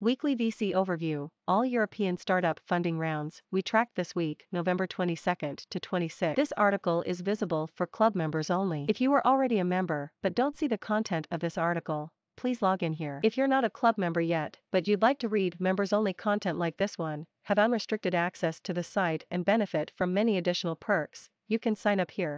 Weekly VC Overview All European Startup Funding Rounds we tracked this week, November 22nd to 26th. This article is visible for club members only. If you are already a member but don't see the content of this article, please log in here. If you're not a club member yet, but you'd like to read members only content like this one, have unrestricted access to the site and benefit from many additional perks, you can sign up here.